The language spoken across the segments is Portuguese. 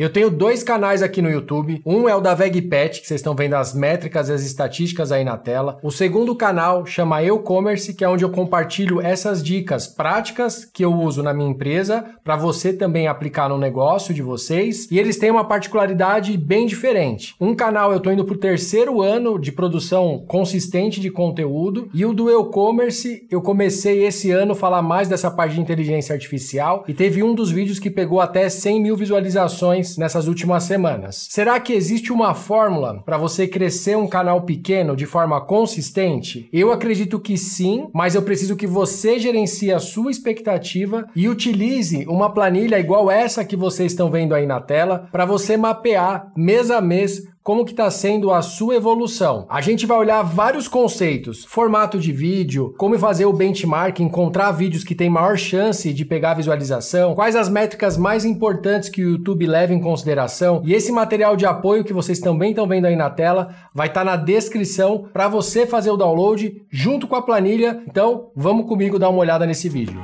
Eu tenho dois canais aqui no YouTube. Um é o da VegPet, que vocês estão vendo as métricas e as estatísticas aí na tela. O segundo canal chama e Commerce, que é onde eu compartilho essas dicas práticas que eu uso na minha empresa para você também aplicar no negócio de vocês. E eles têm uma particularidade bem diferente. Um canal eu estou indo para o terceiro ano de produção consistente de conteúdo e o do e Commerce eu comecei esse ano a falar mais dessa parte de inteligência artificial e teve um dos vídeos que pegou até 100 mil visualizações milhões nessas últimas semanas. Será que existe uma fórmula para você crescer um canal pequeno de forma consistente? Eu acredito que sim, mas eu preciso que você gerencie a sua expectativa e utilize uma planilha igual essa que vocês estão vendo aí na tela para você mapear mês a mês como que está sendo a sua evolução. A gente vai olhar vários conceitos, formato de vídeo, como fazer o benchmark, encontrar vídeos que têm maior chance de pegar visualização, quais as métricas mais importantes que o YouTube leva em consideração. E esse material de apoio que vocês também estão vendo aí na tela vai estar tá na descrição para você fazer o download junto com a planilha. Então, vamos comigo dar uma olhada nesse vídeo.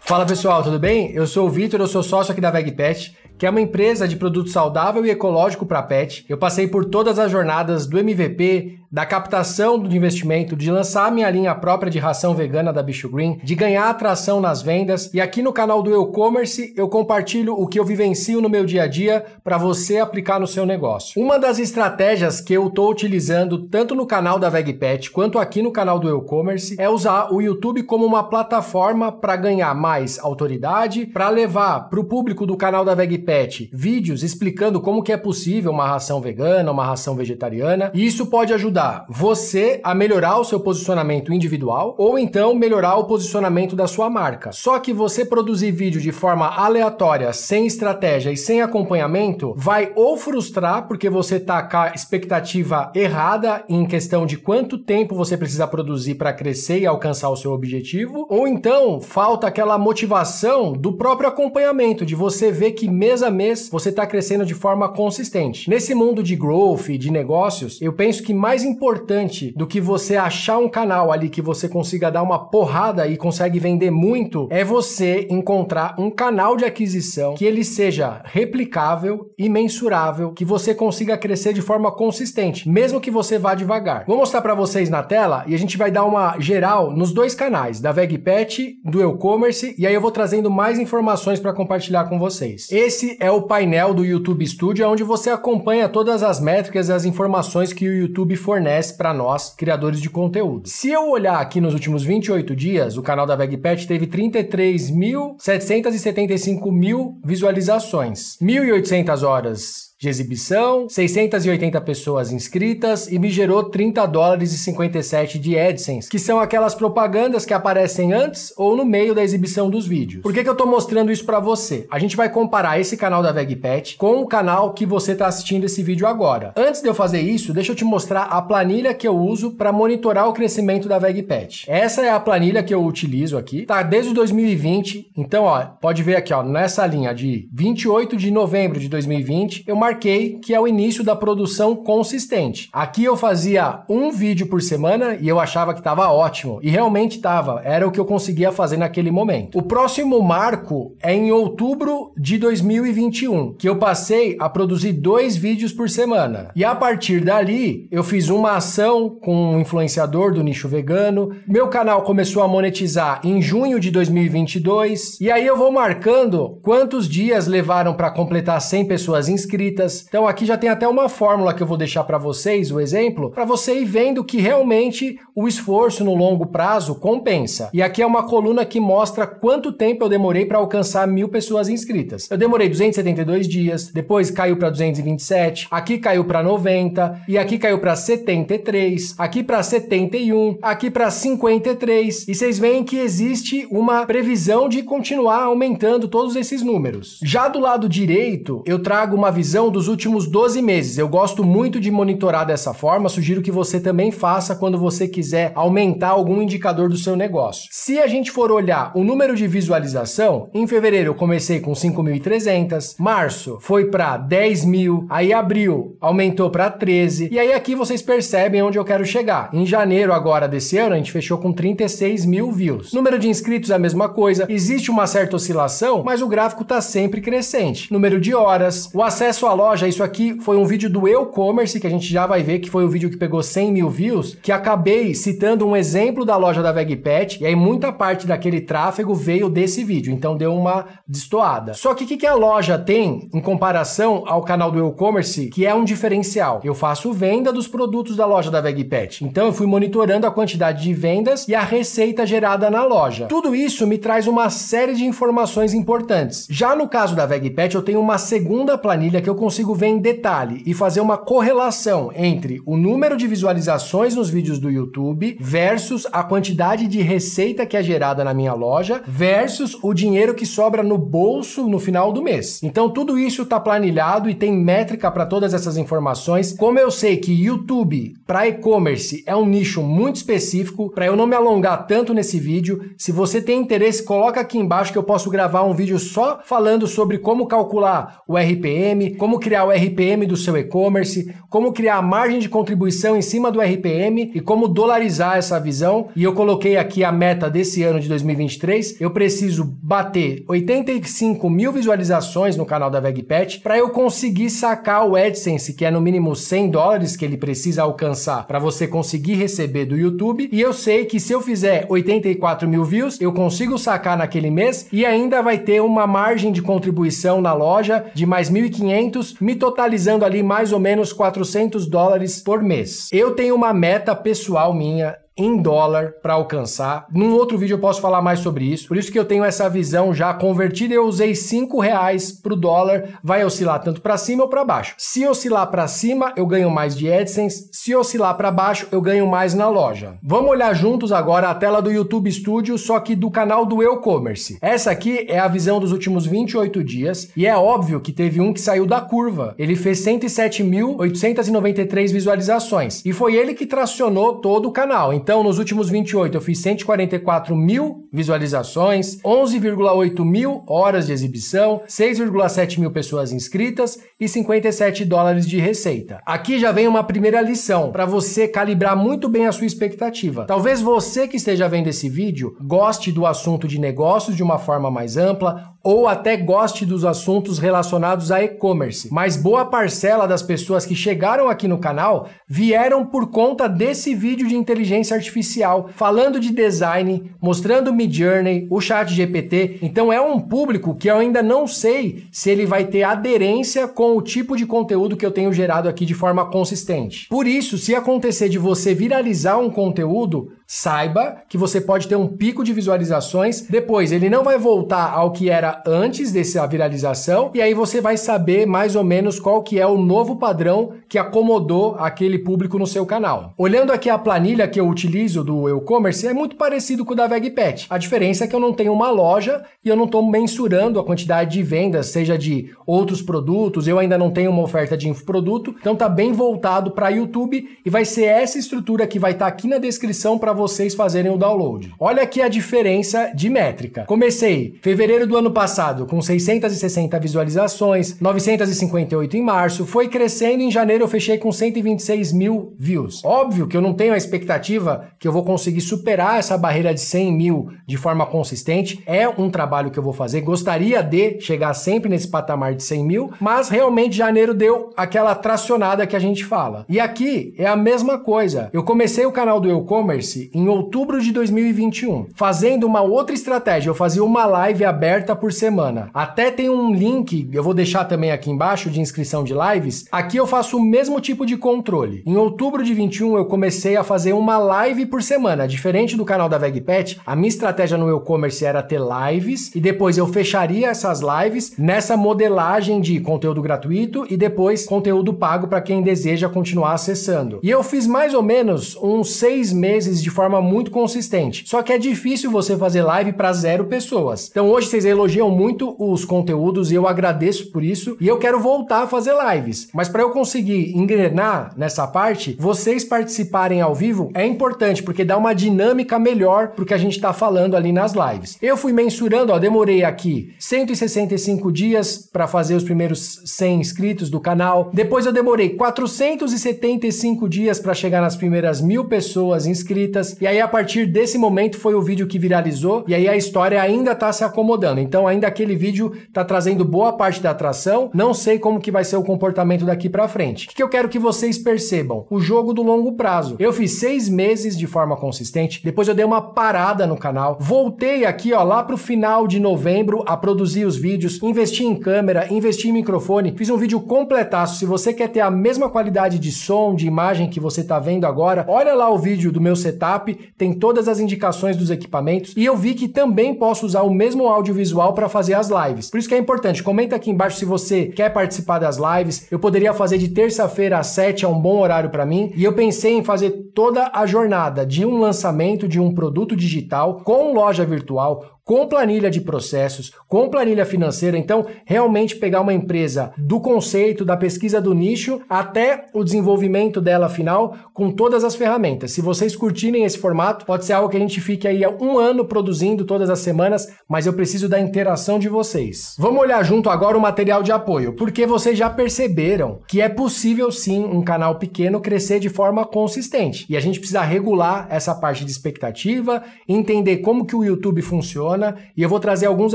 Fala pessoal, tudo bem? Eu sou o Vitor, eu sou sócio aqui da VegPet que é uma empresa de produto saudável e ecológico para pet. Eu passei por todas as jornadas do MVP da captação de investimento, de lançar a minha linha própria de ração vegana da Bicho Green, de ganhar atração nas vendas. E aqui no canal do E-Commerce eu compartilho o que eu vivencio no meu dia a dia para você aplicar no seu negócio. Uma das estratégias que eu estou utilizando tanto no canal da VegPet quanto aqui no canal do E-Commerce é usar o YouTube como uma plataforma para ganhar mais autoridade, para levar para o público do canal da VegPet vídeos explicando como que é possível uma ração vegana, uma ração vegetariana. E isso pode ajudar ajudar você a melhorar o seu posicionamento individual ou então melhorar o posicionamento da sua marca. Só que você produzir vídeo de forma aleatória, sem estratégia e sem acompanhamento, vai ou frustrar porque você tá com a expectativa errada em questão de quanto tempo você precisa produzir para crescer e alcançar o seu objetivo, ou então falta aquela motivação do próprio acompanhamento, de você ver que mês a mês você está crescendo de forma consistente. Nesse mundo de growth, de negócios, eu penso que mais importante do que você achar um canal ali que você consiga dar uma porrada e consegue vender muito é você encontrar um canal de aquisição que ele seja replicável e mensurável, que você consiga crescer de forma consistente, mesmo que você vá devagar. Vou mostrar para vocês na tela e a gente vai dar uma geral nos dois canais, da VegPet, do e-commerce, e aí eu vou trazendo mais informações para compartilhar com vocês. Esse é o painel do YouTube Studio, onde você acompanha todas as métricas e as informações que o YouTube fornece fornece para nós, criadores de conteúdo. Se eu olhar aqui nos últimos 28 dias, o canal da VegPet teve 33.775 mil visualizações, 1.800 horas de exibição, 680 pessoas inscritas e me gerou 30 dólares e 57 de AdSense, que são aquelas propagandas que aparecem antes ou no meio da exibição dos vídeos. Por que, que eu tô mostrando isso para você? A gente vai comparar esse canal da VegPet com o canal que você tá assistindo esse vídeo agora. Antes de eu fazer isso, deixa eu te mostrar a planilha que eu uso para monitorar o crescimento da VegPet. Essa é a planilha que eu utilizo aqui, tá desde 2020. Então, ó, pode ver aqui, ó, nessa linha de 28 de novembro de 2020, eu marquei que é o início da produção consistente. Aqui eu fazia um vídeo por semana e eu achava que estava ótimo. E realmente estava, era o que eu conseguia fazer naquele momento. O próximo marco é em outubro de 2021, que eu passei a produzir dois vídeos por semana. E a partir dali, eu fiz uma ação com um influenciador do nicho vegano. Meu canal começou a monetizar em junho de 2022. E aí eu vou marcando quantos dias levaram para completar 100 pessoas inscritas então aqui já tem até uma fórmula que eu vou deixar para vocês, o exemplo, para você ir vendo que realmente o esforço no longo prazo compensa. E aqui é uma coluna que mostra quanto tempo eu demorei para alcançar mil pessoas inscritas. Eu demorei 272 dias, depois caiu para 227, aqui caiu para 90, e aqui caiu para 73, aqui para 71, aqui para 53. E vocês veem que existe uma previsão de continuar aumentando todos esses números. Já do lado direito, eu trago uma visão dos últimos 12 meses. Eu gosto muito de monitorar dessa forma, sugiro que você também faça quando você quiser aumentar algum indicador do seu negócio. Se a gente for olhar o número de visualização, em fevereiro eu comecei com 5.300, março foi para 10.000, aí abril aumentou para 13, e aí aqui vocês percebem onde eu quero chegar. Em janeiro agora desse ano, a gente fechou com 36 mil views. Número de inscritos é a mesma coisa, existe uma certa oscilação, mas o gráfico está sempre crescente. Número de horas, o acesso a loja, isso aqui foi um vídeo do e-commerce, que a gente já vai ver que foi o vídeo que pegou 100 mil views, que acabei citando um exemplo da loja da VegPet, e aí muita parte daquele tráfego veio desse vídeo, então deu uma destoada. Só que o que, que a loja tem em comparação ao canal do e-commerce, que é um diferencial? Eu faço venda dos produtos da loja da VegPet, então eu fui monitorando a quantidade de vendas e a receita gerada na loja. Tudo isso me traz uma série de informações importantes. Já no caso da VegPet, eu tenho uma segunda planilha que eu consigo ver em detalhe e fazer uma correlação entre o número de visualizações nos vídeos do YouTube versus a quantidade de receita que é gerada na minha loja versus o dinheiro que sobra no bolso no final do mês. Então tudo isso está planilhado e tem métrica para todas essas informações. Como eu sei que YouTube para e-commerce é um nicho muito específico, para eu não me alongar tanto nesse vídeo, se você tem interesse, coloca aqui embaixo que eu posso gravar um vídeo só falando sobre como calcular o RPM, como criar o RPM do seu e-commerce, como criar a margem de contribuição em cima do RPM e como dolarizar essa visão. E eu coloquei aqui a meta desse ano de 2023. Eu preciso bater 85 mil visualizações no canal da VegPet para eu conseguir sacar o AdSense, que é no mínimo 100 dólares que ele precisa alcançar para você conseguir receber do YouTube. E eu sei que se eu fizer 84 mil views, eu consigo sacar naquele mês e ainda vai ter uma margem de contribuição na loja de mais 1.500 cursos, me totalizando ali mais ou menos 400 dólares por mês. Eu tenho uma meta pessoal minha em dólar para alcançar. Num outro vídeo eu posso falar mais sobre isso. Por isso que eu tenho essa visão já convertida. Eu usei cinco reais para o dólar. Vai oscilar tanto para cima ou para baixo. Se oscilar para cima, eu ganho mais de AdSense. Se oscilar para baixo, eu ganho mais na loja. Vamos olhar juntos agora a tela do YouTube Studio, só que do canal do e-commerce. Essa aqui é a visão dos últimos 28 dias e é óbvio que teve um que saiu da curva. Ele fez 107.893 visualizações e foi ele que tracionou todo o canal. Então, então, nos últimos 28, eu fiz 144 mil visualizações, 11,8 mil horas de exibição, 6,7 mil pessoas inscritas e 57 dólares de receita. Aqui já vem uma primeira lição para você calibrar muito bem a sua expectativa. Talvez você que esteja vendo esse vídeo goste do assunto de negócios de uma forma mais ampla ou até goste dos assuntos relacionados a e-commerce, mas boa parcela das pessoas que chegaram aqui no canal vieram por conta desse vídeo de inteligência artificial, falando de design, mostrando o Midjourney, o Chat GPT. Então é um público que eu ainda não sei se ele vai ter aderência com o tipo de conteúdo que eu tenho gerado aqui de forma consistente. Por isso, se acontecer de você viralizar um conteúdo, Saiba que você pode ter um pico de visualizações, depois ele não vai voltar ao que era antes dessa viralização, e aí você vai saber mais ou menos qual que é o novo padrão que acomodou aquele público no seu canal. Olhando aqui a planilha que eu utilizo do e-commerce, é muito parecido com o da VegPet. A diferença é que eu não tenho uma loja e eu não estou mensurando a quantidade de vendas, seja de outros produtos, eu ainda não tenho uma oferta de infoproduto, então tá bem voltado para YouTube e vai ser essa estrutura que vai estar tá aqui na descrição para vocês fazerem o download. Olha aqui a diferença de métrica. Comecei fevereiro do ano passado com 660 visualizações, 958 em março, foi crescendo em janeiro eu fechei com 126 mil views. Óbvio que eu não tenho a expectativa que eu vou conseguir superar essa barreira de 100 mil de forma consistente. É um trabalho que eu vou fazer. Gostaria de chegar sempre nesse patamar de 100 mil, mas realmente janeiro deu aquela tracionada que a gente fala. E aqui é a mesma coisa. Eu comecei o canal do e-commerce em outubro de 2021. Fazendo uma outra estratégia, eu fazia uma live aberta por semana. Até tem um link, eu vou deixar também aqui embaixo, de inscrição de lives. Aqui eu faço o mesmo tipo de controle. Em outubro de 21, eu comecei a fazer uma live por semana. Diferente do canal da VegPet, a minha estratégia no e-commerce era ter lives e depois eu fecharia essas lives nessa modelagem de conteúdo gratuito e depois conteúdo pago para quem deseja continuar acessando. E eu fiz mais ou menos uns seis meses de forma muito consistente. Só que é difícil você fazer live para zero pessoas. Então hoje vocês elogiam muito os conteúdos e eu agradeço por isso e eu quero voltar a fazer lives. Mas para eu conseguir engrenar nessa parte, vocês participarem ao vivo é importante porque dá uma dinâmica melhor porque que a gente está falando ali nas lives. Eu fui mensurando, ó, demorei aqui 165 dias para fazer os primeiros 100 inscritos do canal. Depois eu demorei 475 dias para chegar nas primeiras mil pessoas inscritas. E aí, a partir desse momento, foi o vídeo que viralizou. E aí, a história ainda tá se acomodando. Então, ainda aquele vídeo tá trazendo boa parte da atração. Não sei como que vai ser o comportamento daqui para frente. O que, que eu quero que vocês percebam? O jogo do longo prazo. Eu fiz seis meses de forma consistente. Depois, eu dei uma parada no canal. Voltei aqui, ó, lá pro final de novembro a produzir os vídeos, investi em câmera, investi em microfone. Fiz um vídeo completaço. Se você quer ter a mesma qualidade de som, de imagem que você tá vendo agora, olha lá o vídeo do meu setup WhatsApp, tem todas as indicações dos equipamentos e eu vi que também posso usar o mesmo audiovisual para fazer as lives. Por isso que é importante, comenta aqui embaixo se você quer participar das lives. Eu poderia fazer de terça-feira às 7, é um bom horário para mim, e eu pensei em fazer toda a jornada de um lançamento de um produto digital com loja virtual com planilha de processos, com planilha financeira. Então, realmente pegar uma empresa do conceito, da pesquisa do nicho até o desenvolvimento dela final, com todas as ferramentas. Se vocês curtirem esse formato, pode ser algo que a gente fique aí há um ano produzindo todas as semanas, mas eu preciso da interação de vocês. Vamos olhar junto agora o material de apoio, porque vocês já perceberam que é possível sim um canal pequeno crescer de forma consistente. E a gente precisa regular essa parte de expectativa, entender como que o YouTube funciona e eu vou trazer alguns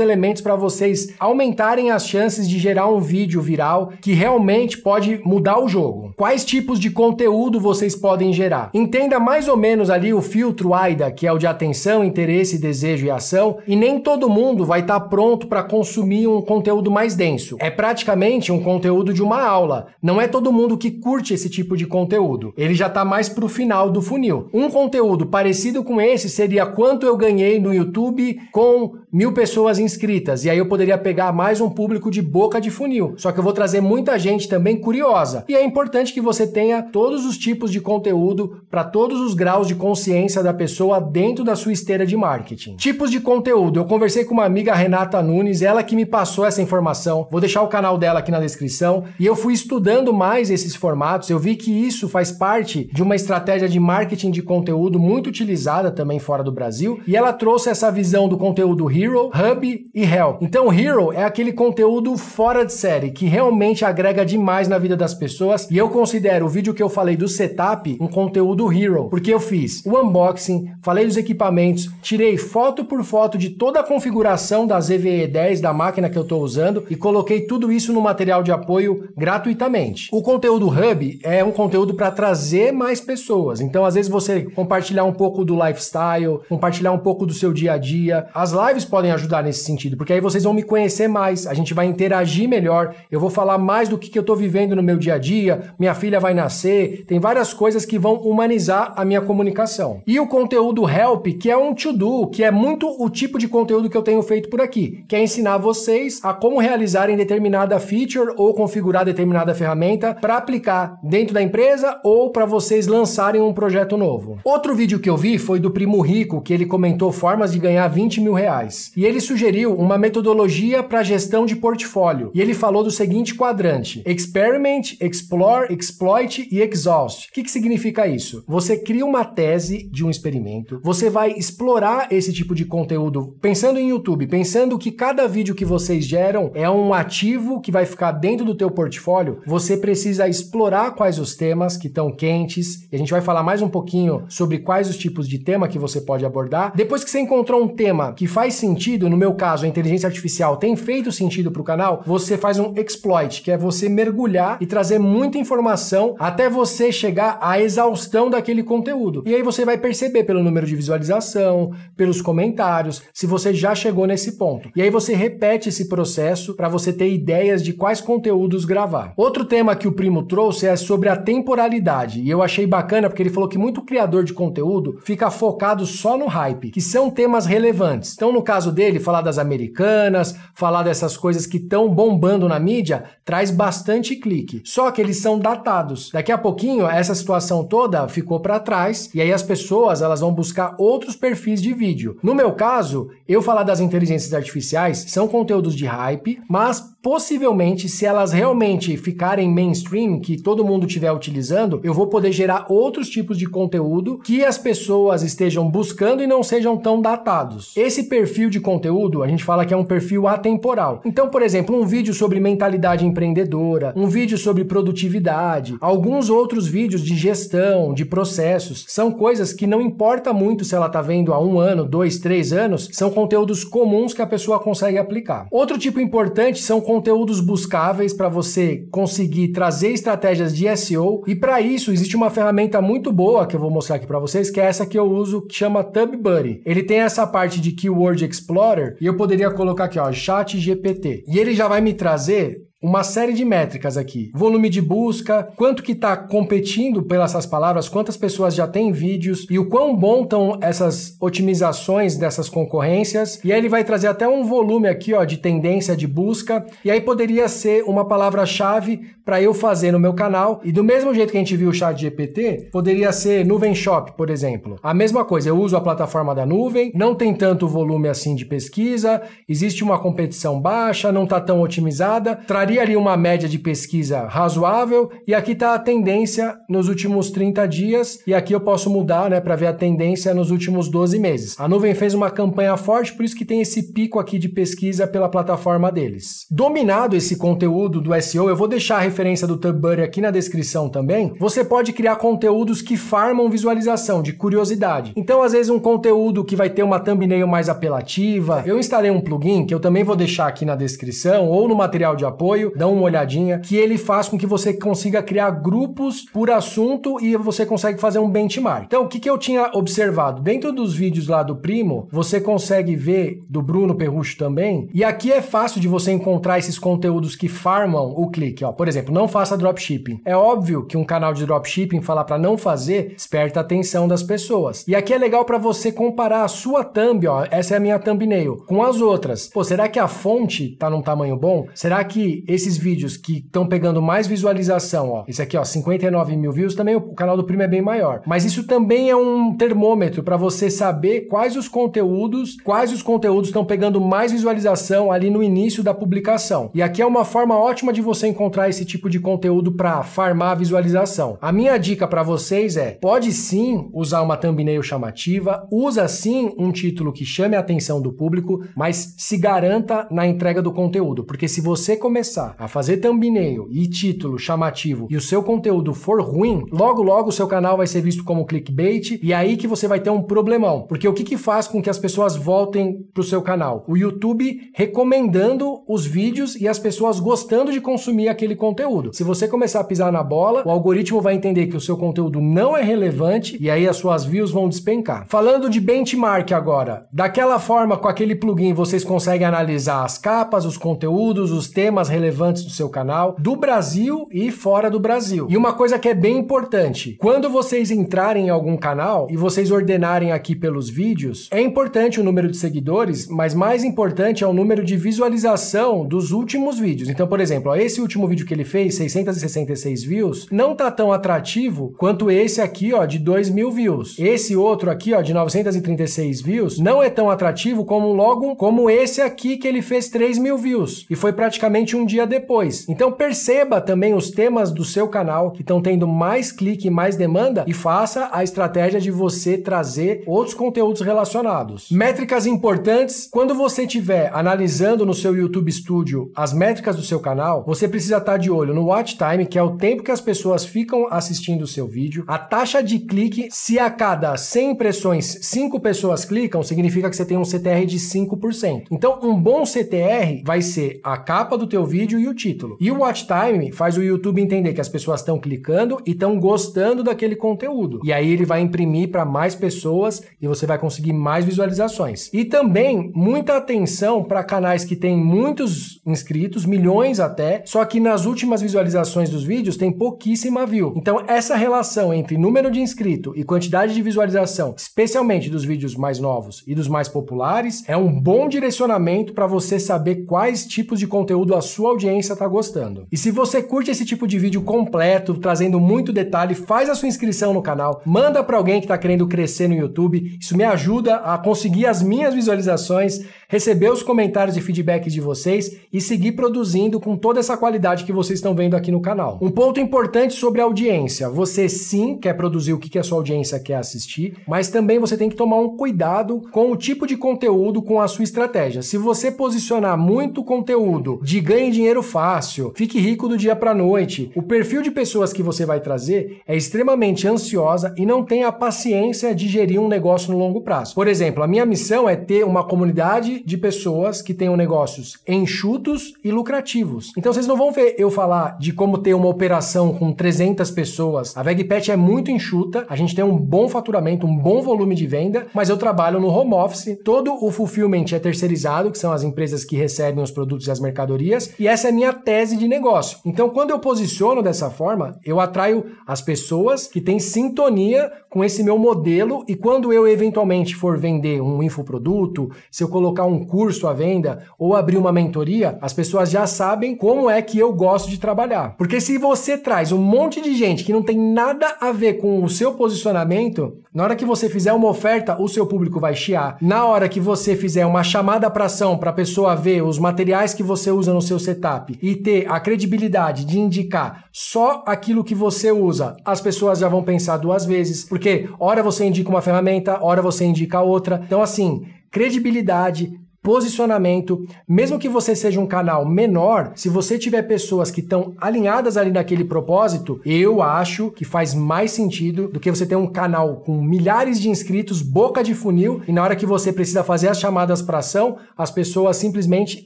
elementos para vocês aumentarem as chances de gerar um vídeo viral que realmente pode mudar o jogo. Quais tipos de conteúdo vocês podem gerar? Entenda mais ou menos ali o filtro AIDA, que é o de atenção, interesse, desejo e ação, e nem todo mundo vai estar tá pronto para consumir um conteúdo mais denso. É praticamente um conteúdo de uma aula. Não é todo mundo que curte esse tipo de conteúdo. Ele já está mais para o final do funil. Um conteúdo parecido com esse seria quanto eu ganhei no YouTube com com mil pessoas inscritas. E aí eu poderia pegar mais um público de boca de funil. Só que eu vou trazer muita gente também curiosa. E é importante que você tenha todos os tipos de conteúdo para todos os graus de consciência da pessoa dentro da sua esteira de marketing. Tipos de conteúdo. Eu conversei com uma amiga Renata Nunes, ela que me passou essa informação. Vou deixar o canal dela aqui na descrição. E eu fui estudando mais esses formatos. Eu vi que isso faz parte de uma estratégia de marketing de conteúdo muito utilizada também fora do Brasil. E ela trouxe essa visão do conteúdo conteúdo Hero, Hub e Help. Então, Hero é aquele conteúdo fora de série que realmente agrega demais na vida das pessoas e eu considero o vídeo que eu falei do setup um conteúdo Hero, porque eu fiz o unboxing, falei dos equipamentos, tirei foto por foto de toda a configuração da ZVE 10 da máquina que eu estou usando e coloquei tudo isso no material de apoio gratuitamente. O conteúdo Hub é um conteúdo para trazer mais pessoas. Então, às vezes você compartilhar um pouco do lifestyle, compartilhar um pouco do seu dia a dia, as lives podem ajudar nesse sentido, porque aí vocês vão me conhecer mais, a gente vai interagir melhor, eu vou falar mais do que, que eu estou vivendo no meu dia a dia, minha filha vai nascer, tem várias coisas que vão humanizar a minha comunicação. E o conteúdo help, que é um to-do, que é muito o tipo de conteúdo que eu tenho feito por aqui, que é ensinar vocês a como realizarem determinada feature ou configurar determinada ferramenta para aplicar dentro da empresa ou para vocês lançarem um projeto novo. Outro vídeo que eu vi foi do Primo Rico, que ele comentou formas de ganhar 20 mil reais. E ele sugeriu uma metodologia para gestão de portfólio. E ele falou do seguinte quadrante: experiment, explore, exploit e exhaust. O que, que significa isso? Você cria uma tese de um experimento, você vai explorar esse tipo de conteúdo pensando em YouTube, pensando que cada vídeo que vocês geram é um ativo que vai ficar dentro do teu portfólio, você precisa explorar quais os temas que estão quentes. E a gente vai falar mais um pouquinho sobre quais os tipos de tema que você pode abordar. Depois que você encontrou um tema que que faz sentido, no meu caso, a inteligência artificial tem feito sentido para o canal, você faz um exploit, que é você mergulhar e trazer muita informação até você chegar à exaustão daquele conteúdo. E aí você vai perceber pelo número de visualização, pelos comentários, se você já chegou nesse ponto. E aí você repete esse processo para você ter ideias de quais conteúdos gravar. Outro tema que o primo trouxe é sobre a temporalidade. E eu achei bacana porque ele falou que muito criador de conteúdo fica focado só no hype, que são temas relevantes. Então, no caso dele, falar das americanas, falar dessas coisas que estão bombando na mídia, traz bastante clique. Só que eles são datados. Daqui a pouquinho, essa situação toda ficou para trás e aí as pessoas elas vão buscar outros perfis de vídeo. No meu caso, eu falar das inteligências artificiais são conteúdos de hype, mas possivelmente, se elas realmente ficarem mainstream, que todo mundo estiver utilizando, eu vou poder gerar outros tipos de conteúdo que as pessoas estejam buscando e não sejam tão datados. Esse esse perfil de conteúdo, a gente fala que é um perfil atemporal. Então, por exemplo, um vídeo sobre mentalidade empreendedora, um vídeo sobre produtividade, alguns outros vídeos de gestão, de processos, são coisas que não importa muito se ela está vendo há um ano, dois, três anos, são conteúdos comuns que a pessoa consegue aplicar. Outro tipo importante são conteúdos buscáveis para você conseguir trazer estratégias de SEO e para isso existe uma ferramenta muito boa que eu vou mostrar aqui para vocês, que é essa que eu uso, que chama TubBuddy. Ele tem essa parte de que Word Explorer e eu poderia colocar aqui, ó, chat GPT. E ele já vai me trazer uma série de métricas aqui. Volume de busca, quanto que está competindo pelas palavras, quantas pessoas já têm vídeos e o quão bom estão essas otimizações dessas concorrências. E aí ele vai trazer até um volume aqui, ó, de tendência de busca. E aí poderia ser uma palavra-chave para eu fazer no meu canal. E do mesmo jeito que a gente viu o chat GPT, poderia ser nuvem shop, por exemplo. A mesma coisa, eu uso a plataforma da nuvem, não tem tanto volume assim de pesquisa, existe uma competição baixa, não está tão otimizada. Traria estaria ali uma média de pesquisa razoável e aqui está a tendência nos últimos 30 dias e aqui eu posso mudar né, para ver a tendência nos últimos 12 meses. A nuvem fez uma campanha forte, por isso que tem esse pico aqui de pesquisa pela plataforma deles. Dominado esse conteúdo do SEO, eu vou deixar a referência do TubeBuddy aqui na descrição também, você pode criar conteúdos que farmam visualização, de curiosidade. Então, às vezes, um conteúdo que vai ter uma thumbnail mais apelativa, eu instalei um plugin que eu também vou deixar aqui na descrição ou no material de apoio, dá uma olhadinha, que ele faz com que você consiga criar grupos por assunto e você consegue fazer um benchmark. Então, o que, que eu tinha observado? Dentro dos vídeos lá do Primo, você consegue ver, do Bruno Perrucho também, e aqui é fácil de você encontrar esses conteúdos que farmam o clique. Ó. Por exemplo, não faça dropshipping. É óbvio que um canal de dropshipping falar para não fazer desperta a atenção das pessoas. E aqui é legal para você comparar a sua thumb, ó, essa é a minha thumbnail, com as outras. Pô, será que a fonte tá num tamanho bom? Será que esses vídeos que estão pegando mais visualização, ó, esse aqui, ó, 59 mil views, também o canal do Primo é bem maior. Mas isso também é um termômetro para você saber quais os conteúdos, quais os conteúdos estão pegando mais visualização ali no início da publicação. E aqui é uma forma ótima de você encontrar esse tipo de conteúdo para farmar a visualização. A minha dica para vocês é: pode sim usar uma thumbnail chamativa, usa sim um título que chame a atenção do público, mas se garanta na entrega do conteúdo, porque se você começar começar a fazer thumbnail e título chamativo e o seu conteúdo for ruim, logo logo o seu canal vai ser visto como clickbait e é aí que você vai ter um problemão. Porque o que, que faz com que as pessoas voltem para o seu canal? O YouTube recomendando os vídeos e as pessoas gostando de consumir aquele conteúdo. Se você começar a pisar na bola, o algoritmo vai entender que o seu conteúdo não é relevante e aí as suas views vão despencar. Falando de benchmark agora, daquela forma com aquele plugin vocês conseguem analisar as capas, os conteúdos, os temas relevantes relevantes do seu canal, do Brasil e fora do Brasil. E uma coisa que é bem importante, quando vocês entrarem em algum canal e vocês ordenarem aqui pelos vídeos, é importante o número de seguidores, mas mais importante é o número de visualização dos últimos vídeos. Então, por exemplo, ó, esse último vídeo que ele fez, 666 views, não tá tão atrativo quanto esse aqui, ó, de 2 mil views. Esse outro aqui, ó, de 936 views, não é tão atrativo como logo como esse aqui que ele fez 3 mil views. E foi praticamente um dia depois. Então perceba também os temas do seu canal que estão tendo mais clique e mais demanda e faça a estratégia de você trazer outros conteúdos relacionados. Métricas importantes: quando você estiver analisando no seu YouTube Studio as métricas do seu canal, você precisa estar de olho no watch time, que é o tempo que as pessoas ficam assistindo o seu vídeo, a taxa de clique, se a cada 100 impressões 5 pessoas clicam, significa que você tem um CTR de 5%. Então, um bom CTR vai ser a capa do teu vídeo vídeo e o título. E o watch time faz o YouTube entender que as pessoas estão clicando e estão gostando daquele conteúdo. E aí ele vai imprimir para mais pessoas e você vai conseguir mais visualizações. E também muita atenção para canais que têm muitos inscritos, milhões até, só que nas últimas visualizações dos vídeos tem pouquíssima view. Então essa relação entre número de inscrito e quantidade de visualização, especialmente dos vídeos mais novos e dos mais populares, é um bom direcionamento para você saber quais tipos de conteúdo a sua audiência está gostando. E se você curte esse tipo de vídeo completo, trazendo muito detalhe, faz a sua inscrição no canal, manda para alguém que está querendo crescer no YouTube, isso me ajuda a conseguir as minhas visualizações receber os comentários e feedbacks de vocês e seguir produzindo com toda essa qualidade que vocês estão vendo aqui no canal. Um ponto importante sobre a audiência: você sim quer produzir o que a sua audiência quer assistir, mas também você tem que tomar um cuidado com o tipo de conteúdo, com a sua estratégia. Se você posicionar muito conteúdo de ganhe dinheiro fácil, fique rico do dia para noite, o perfil de pessoas que você vai trazer é extremamente ansiosa e não tem a paciência de gerir um negócio no longo prazo. Por exemplo, a minha missão é ter uma comunidade de pessoas que tenham negócios enxutos e lucrativos. Então vocês não vão ver eu falar de como ter uma operação com 300 pessoas. A VegPet é muito enxuta, a gente tem um bom faturamento, um bom volume de venda, mas eu trabalho no home office, todo o fulfillment é terceirizado, que são as empresas que recebem os produtos e as mercadorias, e essa é a minha tese de negócio. Então quando eu posiciono dessa forma, eu atraio as pessoas que têm sintonia com esse meu modelo e quando eu eventualmente for vender um infoproduto, se eu colocar colocar um curso à venda ou abrir uma mentoria, as pessoas já sabem como é que eu gosto de trabalhar. Porque se você traz um monte de gente que não tem nada a ver com o seu posicionamento, na hora que você fizer uma oferta, o seu público vai chiar. Na hora que você fizer uma chamada para ação para a pessoa ver os materiais que você usa no seu setup e ter a credibilidade de indicar só aquilo que você usa, as pessoas já vão pensar duas vezes, porque hora você indica uma ferramenta, hora você indica outra. Então assim, credibilidade, posicionamento. Mesmo que você seja um canal menor, se você tiver pessoas que estão alinhadas ali naquele propósito, eu acho que faz mais sentido do que você ter um canal com milhares de inscritos, boca de funil, e na hora que você precisa fazer as chamadas para ação, as pessoas simplesmente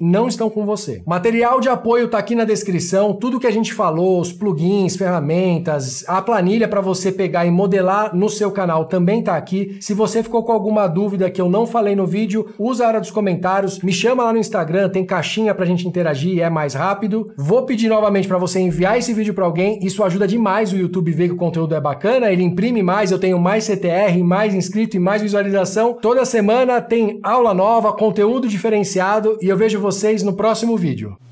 não estão com você. Material de apoio está aqui na descrição, tudo que a gente falou, os plugins, ferramentas, a planilha para você pegar e modelar no seu canal também está aqui. Se você ficou com alguma dúvida que eu não falei no vídeo, usa a área dos comentários comentários. Me chama lá no Instagram, tem caixinha pra gente interagir e é mais rápido. Vou pedir novamente para você enviar esse vídeo para alguém. Isso ajuda demais o YouTube ver que o conteúdo é bacana, ele imprime mais, eu tenho mais CTR, mais inscrito e mais visualização. Toda semana tem aula nova, conteúdo diferenciado e eu vejo vocês no próximo vídeo.